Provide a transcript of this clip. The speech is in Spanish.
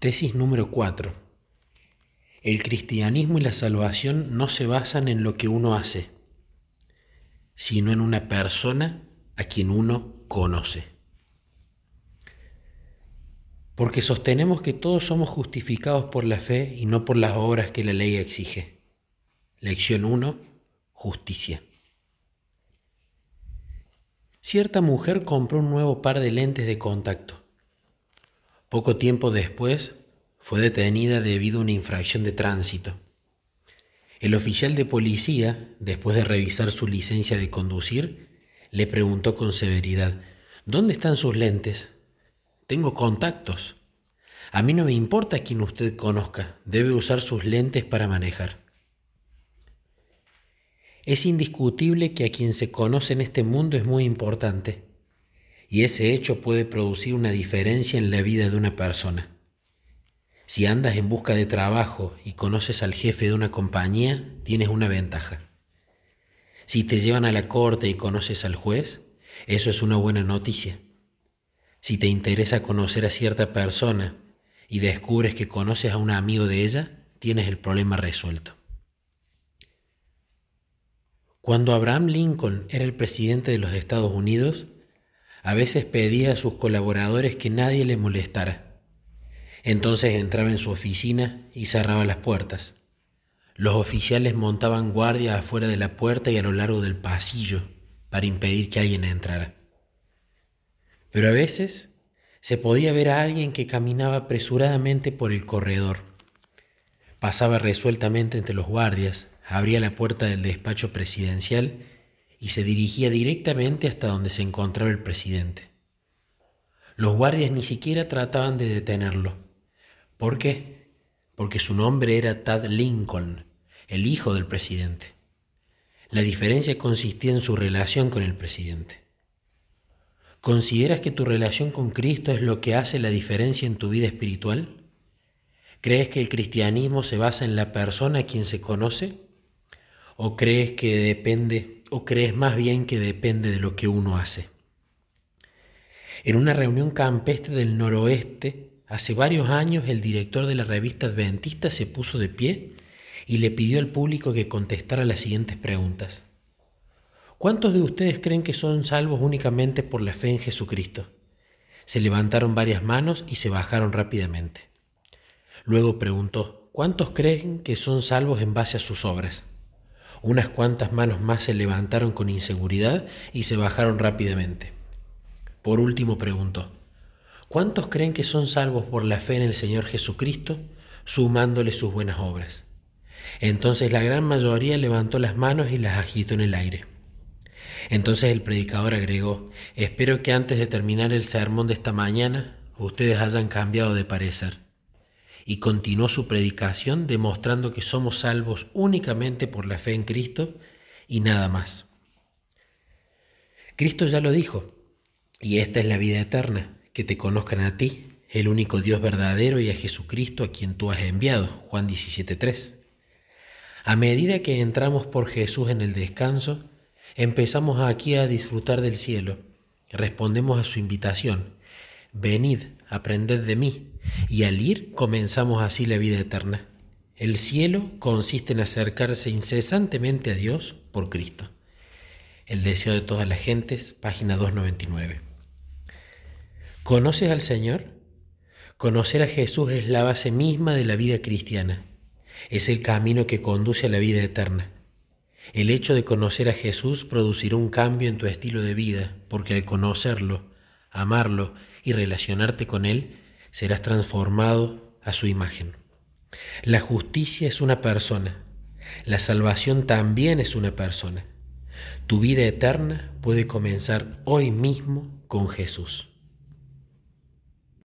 Tesis número 4. El cristianismo y la salvación no se basan en lo que uno hace, sino en una persona a quien uno conoce. Porque sostenemos que todos somos justificados por la fe y no por las obras que la ley exige. Lección 1. Justicia. Cierta mujer compró un nuevo par de lentes de contacto poco tiempo después fue detenida debido a una infracción de tránsito. El oficial de policía, después de revisar su licencia de conducir, le preguntó con severidad, ¿Dónde están sus lentes? Tengo contactos. A mí no me importa quien usted conozca, debe usar sus lentes para manejar. Es indiscutible que a quien se conoce en este mundo es muy importante, y ese hecho puede producir una diferencia en la vida de una persona. Si andas en busca de trabajo y conoces al jefe de una compañía, tienes una ventaja. Si te llevan a la corte y conoces al juez, eso es una buena noticia. Si te interesa conocer a cierta persona y descubres que conoces a un amigo de ella, tienes el problema resuelto. Cuando Abraham Lincoln era el presidente de los Estados Unidos, a veces pedía a sus colaboradores que nadie le molestara. Entonces entraba en su oficina y cerraba las puertas. Los oficiales montaban guardia afuera de la puerta y a lo largo del pasillo para impedir que alguien entrara. Pero a veces se podía ver a alguien que caminaba apresuradamente por el corredor. Pasaba resueltamente entre los guardias, abría la puerta del despacho presidencial y se dirigía directamente hasta donde se encontraba el presidente. Los guardias ni siquiera trataban de detenerlo. ¿Por qué? Porque su nombre era Tad Lincoln, el hijo del presidente. La diferencia consistía en su relación con el presidente. ¿Consideras que tu relación con Cristo es lo que hace la diferencia en tu vida espiritual? ¿Crees que el cristianismo se basa en la persona a quien se conoce? ¿O crees que depende o crees más bien que depende de lo que uno hace? En una reunión campestre del noroeste, hace varios años el director de la revista Adventista se puso de pie y le pidió al público que contestara las siguientes preguntas. ¿Cuántos de ustedes creen que son salvos únicamente por la fe en Jesucristo? Se levantaron varias manos y se bajaron rápidamente. Luego preguntó, ¿cuántos creen que son salvos en base a sus obras? Unas cuantas manos más se levantaron con inseguridad y se bajaron rápidamente. Por último preguntó, ¿cuántos creen que son salvos por la fe en el Señor Jesucristo, sumándole sus buenas obras? Entonces la gran mayoría levantó las manos y las agitó en el aire. Entonces el predicador agregó, espero que antes de terminar el sermón de esta mañana ustedes hayan cambiado de parecer y continuó su predicación demostrando que somos salvos únicamente por la fe en Cristo y nada más. Cristo ya lo dijo, y esta es la vida eterna, que te conozcan a ti, el único Dios verdadero y a Jesucristo a quien tú has enviado, Juan 17.3. A medida que entramos por Jesús en el descanso, empezamos aquí a disfrutar del cielo. Respondemos a su invitación. Venid, aprended de mí, y al ir comenzamos así la vida eterna. El cielo consiste en acercarse incesantemente a Dios por Cristo. El deseo de todas las gentes, página 299. ¿Conoces al Señor? Conocer a Jesús es la base misma de la vida cristiana. Es el camino que conduce a la vida eterna. El hecho de conocer a Jesús producirá un cambio en tu estilo de vida, porque al conocerlo, amarlo y relacionarte con Él, serás transformado a su imagen. La justicia es una persona, la salvación también es una persona. Tu vida eterna puede comenzar hoy mismo con Jesús.